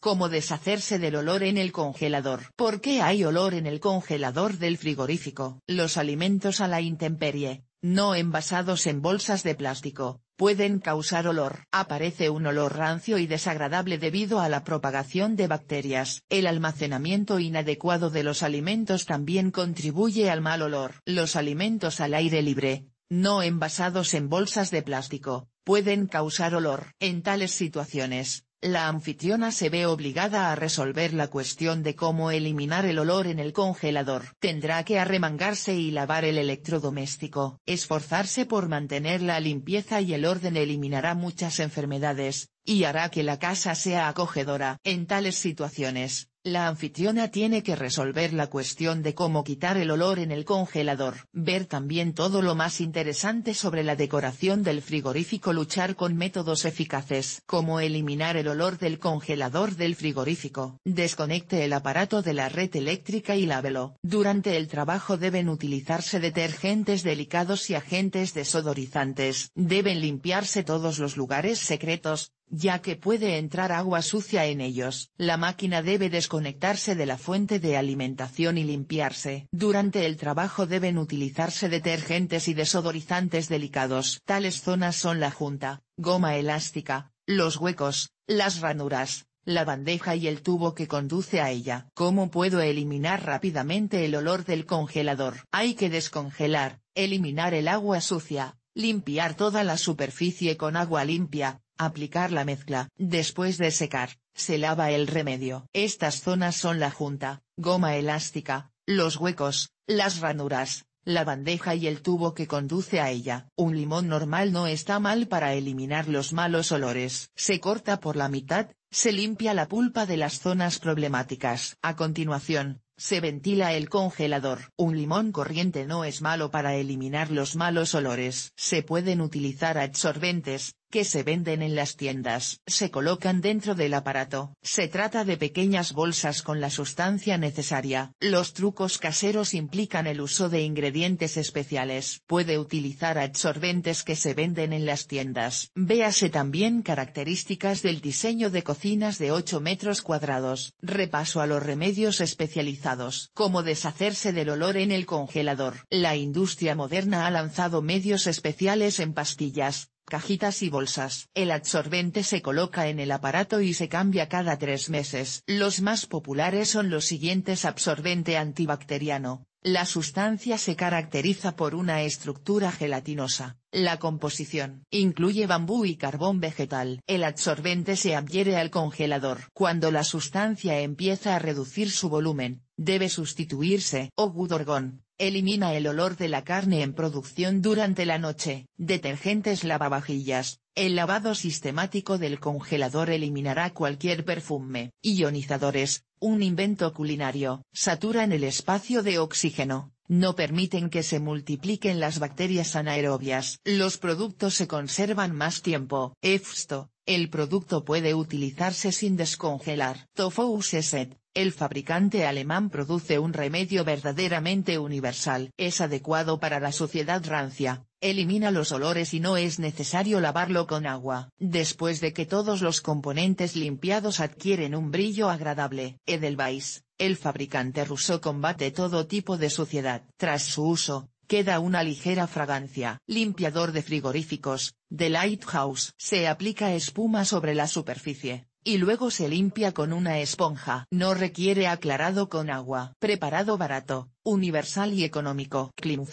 Cómo deshacerse del olor en el congelador. ¿Por qué hay olor en el congelador del frigorífico? Los alimentos a la intemperie, no envasados en bolsas de plástico, pueden causar olor. Aparece un olor rancio y desagradable debido a la propagación de bacterias. El almacenamiento inadecuado de los alimentos también contribuye al mal olor. Los alimentos al aire libre, no envasados en bolsas de plástico, pueden causar olor. En tales situaciones, la anfitriona se ve obligada a resolver la cuestión de cómo eliminar el olor en el congelador. Tendrá que arremangarse y lavar el electrodoméstico. Esforzarse por mantener la limpieza y el orden eliminará muchas enfermedades, y hará que la casa sea acogedora. En tales situaciones, la anfitriona tiene que resolver la cuestión de cómo quitar el olor en el congelador. Ver también todo lo más interesante sobre la decoración del frigorífico. Luchar con métodos eficaces como eliminar el olor del congelador del frigorífico. Desconecte el aparato de la red eléctrica y lávelo. Durante el trabajo deben utilizarse detergentes delicados y agentes desodorizantes. Deben limpiarse todos los lugares secretos, ya que puede entrar agua sucia en ellos. La máquina debe desconectarse de la fuente de alimentación y limpiarse. Durante el trabajo deben utilizarse detergentes y desodorizantes delicados. Tales zonas son la junta, goma elástica, los huecos, las ranuras, la bandeja y el tubo que conduce a ella. ¿Cómo puedo eliminar rápidamente el olor del congelador? Hay que descongelar, eliminar el agua sucia, limpiar toda la superficie con agua limpia, Aplicar la mezcla. Después de secar, se lava el remedio. Estas zonas son la junta, goma elástica, los huecos, las ranuras, la bandeja y el tubo que conduce a ella. Un limón normal no está mal para eliminar los malos olores. Se corta por la mitad, se limpia la pulpa de las zonas problemáticas. A continuación, se ventila el congelador. Un limón corriente no es malo para eliminar los malos olores. Se pueden utilizar absorbentes, que se venden en las tiendas, se colocan dentro del aparato. Se trata de pequeñas bolsas con la sustancia necesaria. Los trucos caseros implican el uso de ingredientes especiales. Puede utilizar adsorbentes que se venden en las tiendas. Véase también características del diseño de cocinas de 8 metros cuadrados. Repaso a los remedios especializados. como deshacerse del olor en el congelador. La industria moderna ha lanzado medios especiales en pastillas, cajitas y bolsas. El absorbente se coloca en el aparato y se cambia cada tres meses. Los más populares son los siguientes absorbente antibacteriano. La sustancia se caracteriza por una estructura gelatinosa. La composición incluye bambú y carbón vegetal. El absorbente se adhiere al congelador. Cuando la sustancia empieza a reducir su volumen, debe sustituirse o gudorgón, Elimina el olor de la carne en producción durante la noche. Detergentes lavavajillas. El lavado sistemático del congelador eliminará cualquier perfume. Ionizadores, un invento culinario, saturan el espacio de oxígeno, no permiten que se multipliquen las bacterias anaerobias. Los productos se conservan más tiempo. EFSTO, el producto puede utilizarse sin descongelar. Tofu Seset, el fabricante alemán produce un remedio verdaderamente universal. Es adecuado para la suciedad rancia, elimina los olores y no es necesario lavarlo con agua. Después de que todos los componentes limpiados adquieren un brillo agradable. Edelweiss, el fabricante ruso combate todo tipo de suciedad. Tras su uso, queda una ligera fragancia. Limpiador de frigoríficos, The lighthouse. Se aplica espuma sobre la superficie, y luego se limpia con una esponja. No requiere aclarado con agua. Preparado barato, universal y económico. Clean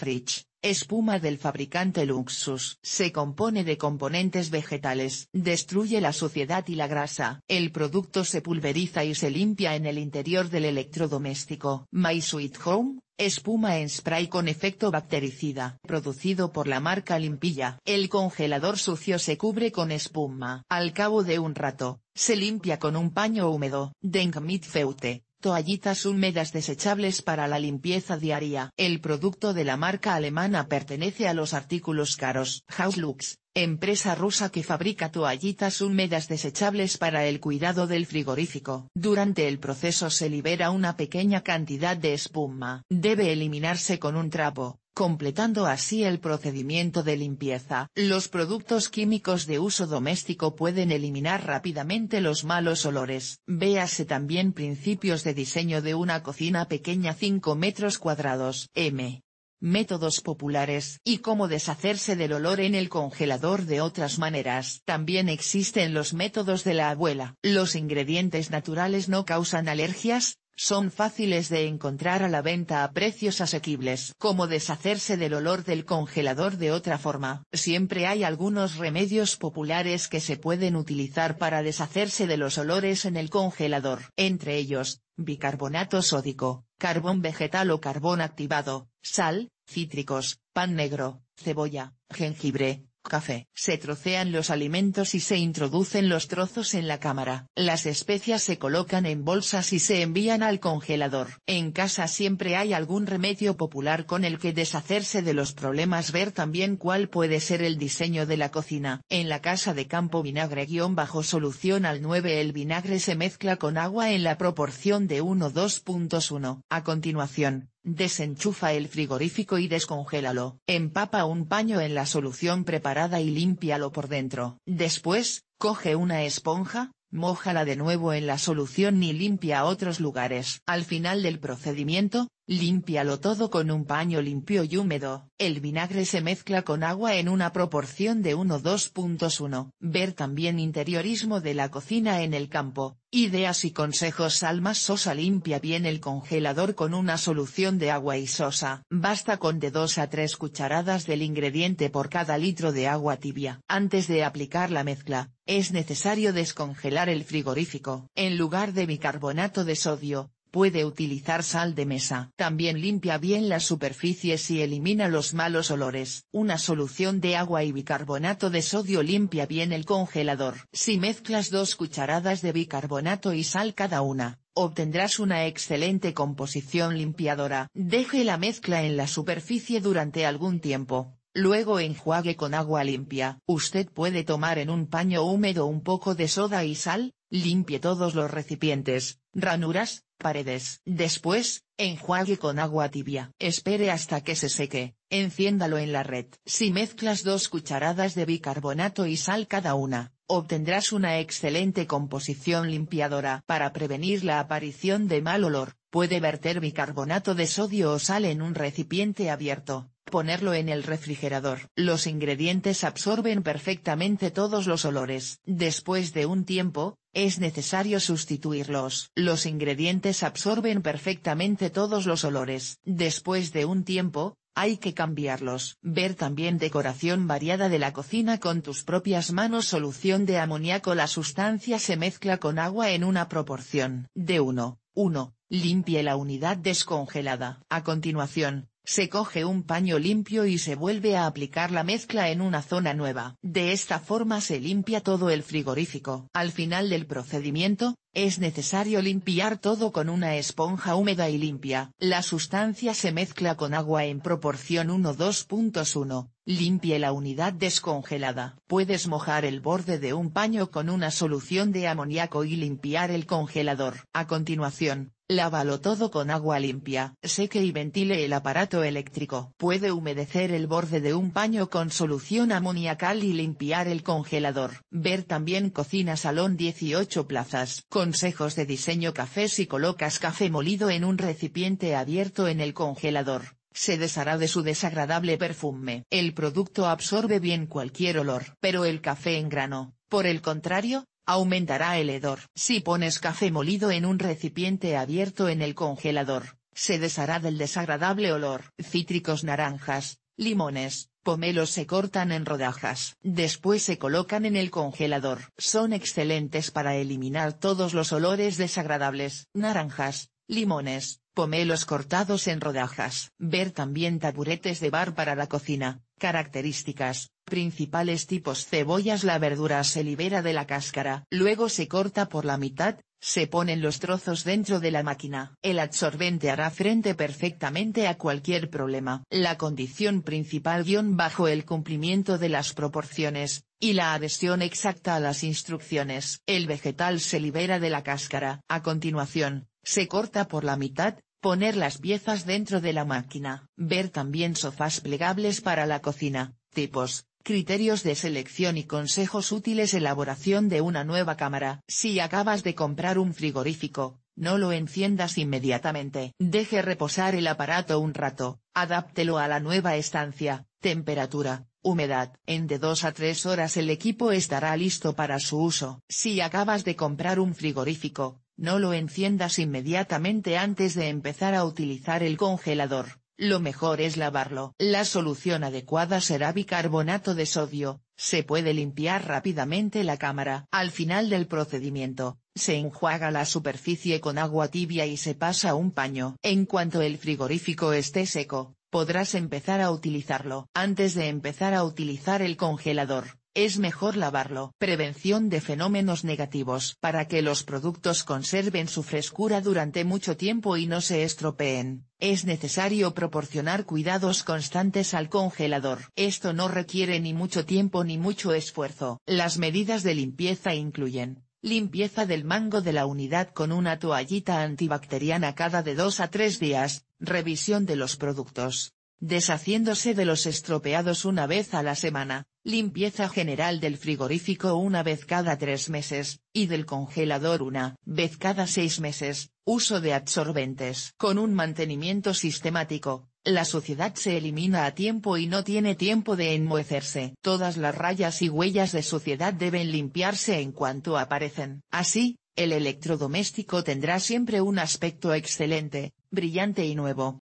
Espuma del fabricante Luxus. Se compone de componentes vegetales. Destruye la suciedad y la grasa. El producto se pulveriza y se limpia en el interior del electrodoméstico. My Sweet Home. Espuma en spray con efecto bactericida, producido por la marca Limpilla. El congelador sucio se cubre con espuma. Al cabo de un rato, se limpia con un paño húmedo. Denkmit feute toallitas húmedas desechables para la limpieza diaria. El producto de la marca alemana pertenece a los artículos caros. Hauslux, empresa rusa que fabrica toallitas húmedas desechables para el cuidado del frigorífico. Durante el proceso se libera una pequeña cantidad de espuma. Debe eliminarse con un trapo completando así el procedimiento de limpieza. Los productos químicos de uso doméstico pueden eliminar rápidamente los malos olores. Véase también principios de diseño de una cocina pequeña 5 metros cuadrados. M métodos populares y cómo deshacerse del olor en el congelador de otras maneras. También existen los métodos de la abuela. Los ingredientes naturales no causan alergias, son fáciles de encontrar a la venta a precios asequibles. Como deshacerse del olor del congelador de otra forma. Siempre hay algunos remedios populares que se pueden utilizar para deshacerse de los olores en el congelador. Entre ellos, bicarbonato sódico, carbón vegetal o carbón activado, sal, cítricos, pan negro, cebolla, jengibre, café. Se trocean los alimentos y se introducen los trozos en la cámara. Las especias se colocan en bolsas y se envían al congelador. En casa siempre hay algún remedio popular con el que deshacerse de los problemas ver también cuál puede ser el diseño de la cocina. En la casa de campo vinagre-bajo solución al 9 el vinagre se mezcla con agua en la proporción de 1 2.1. A continuación, Desenchufa el frigorífico y descongélalo. Empapa un paño en la solución preparada y límpialo por dentro. Después, coge una esponja, mójala de nuevo en la solución y limpia otros lugares. Al final del procedimiento, Límpialo todo con un paño limpio y húmedo. El vinagre se mezcla con agua en una proporción de 1-2.1. Ver también interiorismo de la cocina en el campo. Ideas y consejos Almas Sosa limpia bien el congelador con una solución de agua y sosa. Basta con de 2 a 3 cucharadas del ingrediente por cada litro de agua tibia. Antes de aplicar la mezcla, es necesario descongelar el frigorífico. En lugar de bicarbonato de sodio, Puede utilizar sal de mesa. También limpia bien las superficies y elimina los malos olores. Una solución de agua y bicarbonato de sodio limpia bien el congelador. Si mezclas dos cucharadas de bicarbonato y sal cada una, obtendrás una excelente composición limpiadora. Deje la mezcla en la superficie durante algún tiempo. Luego enjuague con agua limpia. Usted puede tomar en un paño húmedo un poco de soda y sal, Limpie todos los recipientes, ranuras, paredes. Después, enjuague con agua tibia. Espere hasta que se seque, enciéndalo en la red. Si mezclas dos cucharadas de bicarbonato y sal cada una, obtendrás una excelente composición limpiadora. Para prevenir la aparición de mal olor, puede verter bicarbonato de sodio o sal en un recipiente abierto. Ponerlo en el refrigerador. Los ingredientes absorben perfectamente todos los olores. Después de un tiempo, es necesario sustituirlos. Los ingredientes absorben perfectamente todos los olores. Después de un tiempo, hay que cambiarlos. Ver también decoración variada de la cocina con tus propias manos Solución de amoníaco La sustancia se mezcla con agua en una proporción de 1, 1, limpie la unidad descongelada. A continuación, se coge un paño limpio y se vuelve a aplicar la mezcla en una zona nueva. De esta forma se limpia todo el frigorífico. Al final del procedimiento, es necesario limpiar todo con una esponja húmeda y limpia. La sustancia se mezcla con agua en proporción 1-2.1, limpie la unidad descongelada. Puedes mojar el borde de un paño con una solución de amoníaco y limpiar el congelador. A continuación, Lávalo todo con agua limpia. Seque y ventile el aparato eléctrico. Puede humedecer el borde de un paño con solución amoniacal y limpiar el congelador. Ver también cocina salón 18 plazas. Consejos de diseño café Si colocas café molido en un recipiente abierto en el congelador, se deshará de su desagradable perfume. El producto absorbe bien cualquier olor. Pero el café en grano, por el contrario, Aumentará el hedor. Si pones café molido en un recipiente abierto en el congelador, se deshará del desagradable olor. Cítricos naranjas, limones, pomelos se cortan en rodajas. Después se colocan en el congelador. Son excelentes para eliminar todos los olores desagradables. Naranjas, limones, pomelos cortados en rodajas. Ver también taburetes de bar para la cocina. Características, principales tipos cebollas La verdura se libera de la cáscara. Luego se corta por la mitad, se ponen los trozos dentro de la máquina. El absorbente hará frente perfectamente a cualquier problema. La condición principal guión bajo el cumplimiento de las proporciones, y la adhesión exacta a las instrucciones. El vegetal se libera de la cáscara. A continuación, se corta por la mitad, poner las piezas dentro de la máquina. Ver también sofás plegables para la cocina, tipos, criterios de selección y consejos útiles elaboración de una nueva cámara. Si acabas de comprar un frigorífico, no lo enciendas inmediatamente. Deje reposar el aparato un rato, adáptelo a la nueva estancia, temperatura, humedad. En de 2 a 3 horas el equipo estará listo para su uso. Si acabas de comprar un frigorífico, no lo enciendas inmediatamente antes de empezar a utilizar el congelador, lo mejor es lavarlo. La solución adecuada será bicarbonato de sodio, se puede limpiar rápidamente la cámara. Al final del procedimiento, se enjuaga la superficie con agua tibia y se pasa un paño. En cuanto el frigorífico esté seco, podrás empezar a utilizarlo. Antes de empezar a utilizar el congelador, es mejor lavarlo. Prevención de fenómenos negativos para que los productos conserven su frescura durante mucho tiempo y no se estropeen. Es necesario proporcionar cuidados constantes al congelador. Esto no requiere ni mucho tiempo ni mucho esfuerzo. Las medidas de limpieza incluyen, limpieza del mango de la unidad con una toallita antibacteriana cada de 2 a 3 días, revisión de los productos, deshaciéndose de los estropeados una vez a la semana, limpieza general del frigorífico una vez cada tres meses, y del congelador una vez cada seis meses, uso de absorbentes. Con un mantenimiento sistemático, la suciedad se elimina a tiempo y no tiene tiempo de enmohecerse. Todas las rayas y huellas de suciedad deben limpiarse en cuanto aparecen. Así, el electrodoméstico tendrá siempre un aspecto excelente, brillante y nuevo.